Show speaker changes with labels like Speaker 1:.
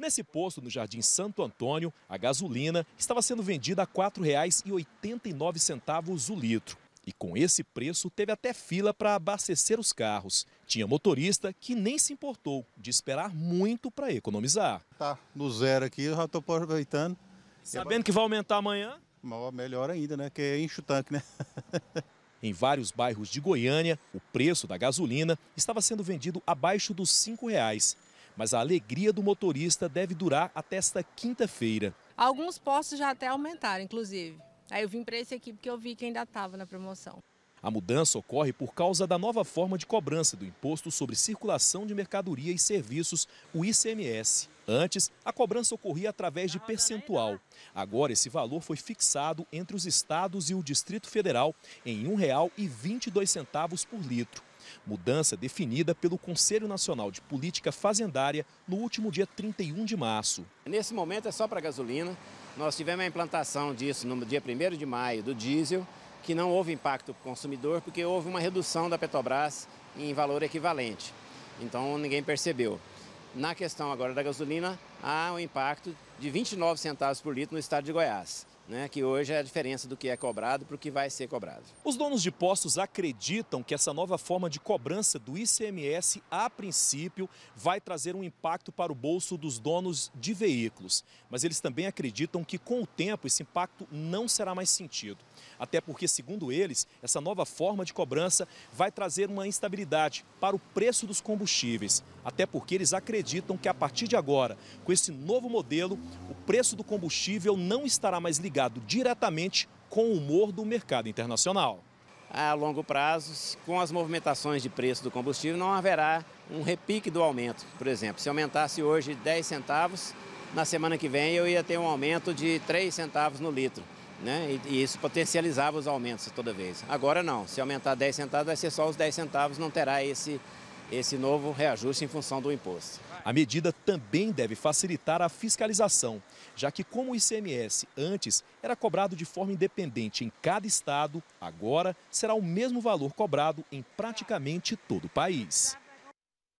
Speaker 1: Nesse posto, no Jardim Santo Antônio, a gasolina estava sendo vendida a R$ 4,89 o litro. E com esse preço, teve até fila para abastecer os carros. Tinha motorista que nem se importou de esperar muito para economizar. Está no zero aqui, eu já estou aproveitando. Sabendo que vai aumentar amanhã? Melhor ainda, né? Que enche o tanque, né? Em vários bairros de Goiânia, o preço da gasolina estava sendo vendido abaixo dos R$ reais mas a alegria do motorista deve durar até esta quinta-feira. Alguns postos já até aumentaram, inclusive. Aí eu vim para esse aqui porque eu vi que ainda estava na promoção. A mudança ocorre por causa da nova forma de cobrança do Imposto sobre Circulação de Mercadoria e Serviços, o ICMS. Antes, a cobrança ocorria através de tá percentual. Né? Agora, esse valor foi fixado entre os estados e o Distrito Federal em R$ 1,22 por litro. Mudança definida pelo Conselho Nacional de Política Fazendária no último dia 31 de março.
Speaker 2: Nesse momento é só para gasolina. Nós tivemos a implantação disso no dia 1 de maio do diesel, que não houve impacto para o consumidor, porque houve uma redução da Petrobras em valor equivalente. Então ninguém percebeu. Na questão agora da gasolina, há um impacto de 29 centavos por litro no estado de Goiás. Né, que hoje é a diferença
Speaker 1: do que é cobrado para o que vai ser cobrado. Os donos de postos acreditam que essa nova forma de cobrança do ICMS, a princípio, vai trazer um impacto para o bolso dos donos de veículos. Mas eles também acreditam que, com o tempo, esse impacto não será mais sentido. Até porque, segundo eles, essa nova forma de cobrança vai trazer uma instabilidade para o preço dos combustíveis. Até porque eles acreditam que, a partir de agora, com com esse novo modelo, o preço do combustível não estará mais ligado diretamente com o humor do mercado internacional. A longo prazo, com as movimentações
Speaker 2: de preço do combustível, não haverá um repique do aumento. Por exemplo, se aumentasse hoje 10 centavos, na semana que vem eu ia ter um aumento de 3 centavos no litro. Né? E, isso potencializava os aumentos toda vez. Agora não, se aumentar 10 centavos vai ser só os 10 centavos, não
Speaker 1: terá esse esse novo reajuste em função do imposto. A medida também deve facilitar a fiscalização, já que como o ICMS antes era cobrado de forma independente em cada estado, agora será o mesmo valor cobrado em praticamente todo o país.